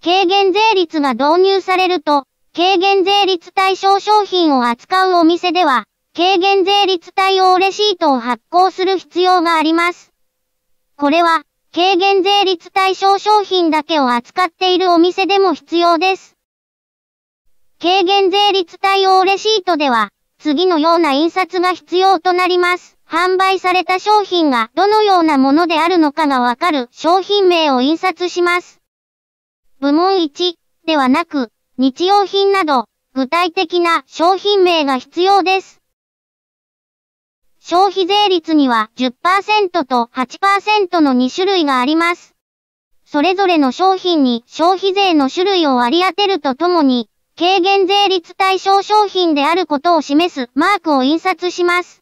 軽減税率が導入されると、軽減税率対象商品を扱うお店では、軽減税率対応レシートを発行する必要があります。これは、軽減税率対象商品だけを扱っているお店でも必要です。軽減税率対応レシートでは、次のような印刷が必要となります。販売された商品がどのようなものであるのかがわかる商品名を印刷します。部門1ではなく、日用品など、具体的な商品名が必要です。消費税率には10%と8%の2種類があります。それぞれの商品に消費税の種類を割り当てるとともに、軽減税率対象商品であることを示すマークを印刷します。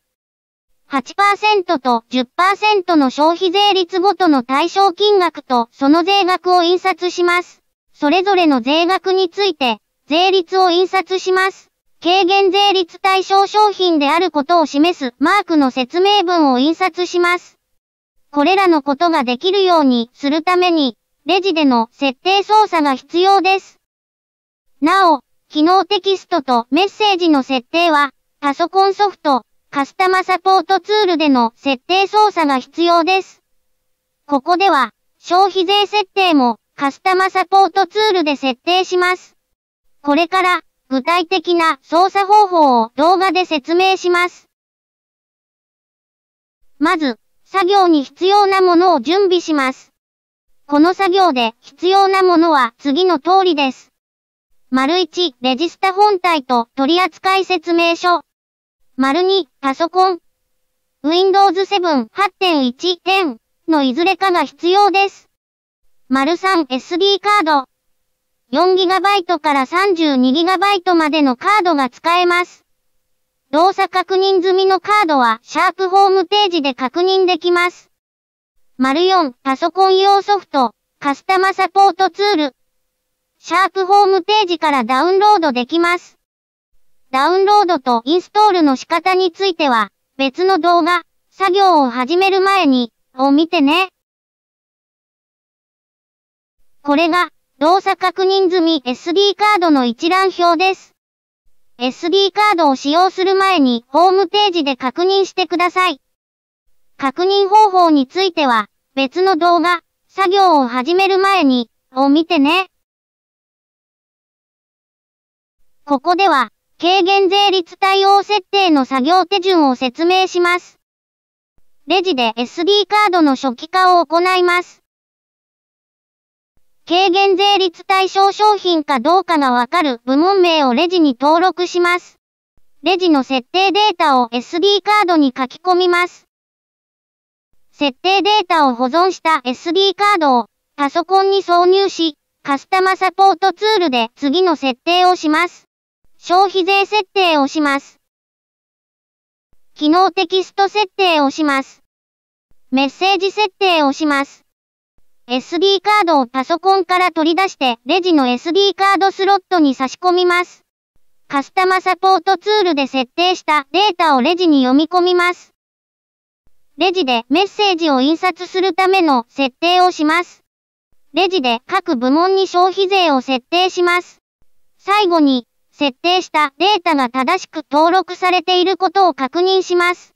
8%と10%の消費税率ごとの対象金額とその税額を印刷します。それぞれの税額について、税率を印刷します。軽減税率対象商品であることを示すマークの説明文を印刷します。これらのことができるようにするために、レジでの設定操作が必要です。なお、機能テキストとメッセージの設定は、パソコンソフト、カスタマサポートツールでの設定操作が必要です。ここでは、消費税設定もカスタマサポートツールで設定します。これから具体的な操作方法を動画で説明します。まず、作業に必要なものを準備します。この作業で必要なものは次の通りです。丸1、レジスタ本体と取扱説明書。丸2、パソコン。Windows 7 8.1.0のいずれかが必要です。丸 3SD カード。4GB から 32GB までのカードが使えます。動作確認済みのカードは、シャープホームページで確認できます。丸4、パソコン用ソフト、カスタマサポートツール。シャープホームページからダウンロードできます。ダウンロードとインストールの仕方については、別の動画、作業を始める前に、を見てね。これが、動作確認済み SD カードの一覧表です。SD カードを使用する前にホームページで確認してください。確認方法については、別の動画、作業を始める前に、を見てね。ここでは、軽減税率対応設定の作業手順を説明します。レジで SD カードの初期化を行います。軽減税率対象商品かどうかがわかる部門名をレジに登録します。レジの設定データを SD カードに書き込みます。設定データを保存した SD カードをパソコンに挿入し、カスタマーサポートツールで次の設定をします。消費税設定をします。機能テキスト設定をします。メッセージ設定をします。SD カードをパソコンから取り出してレジの SD カードスロットに差し込みます。カスタマサポートツールで設定したデータをレジに読み込みます。レジでメッセージを印刷するための設定をします。レジで各部門に消費税を設定します。最後に、設定したデータが正しく登録されていることを確認します。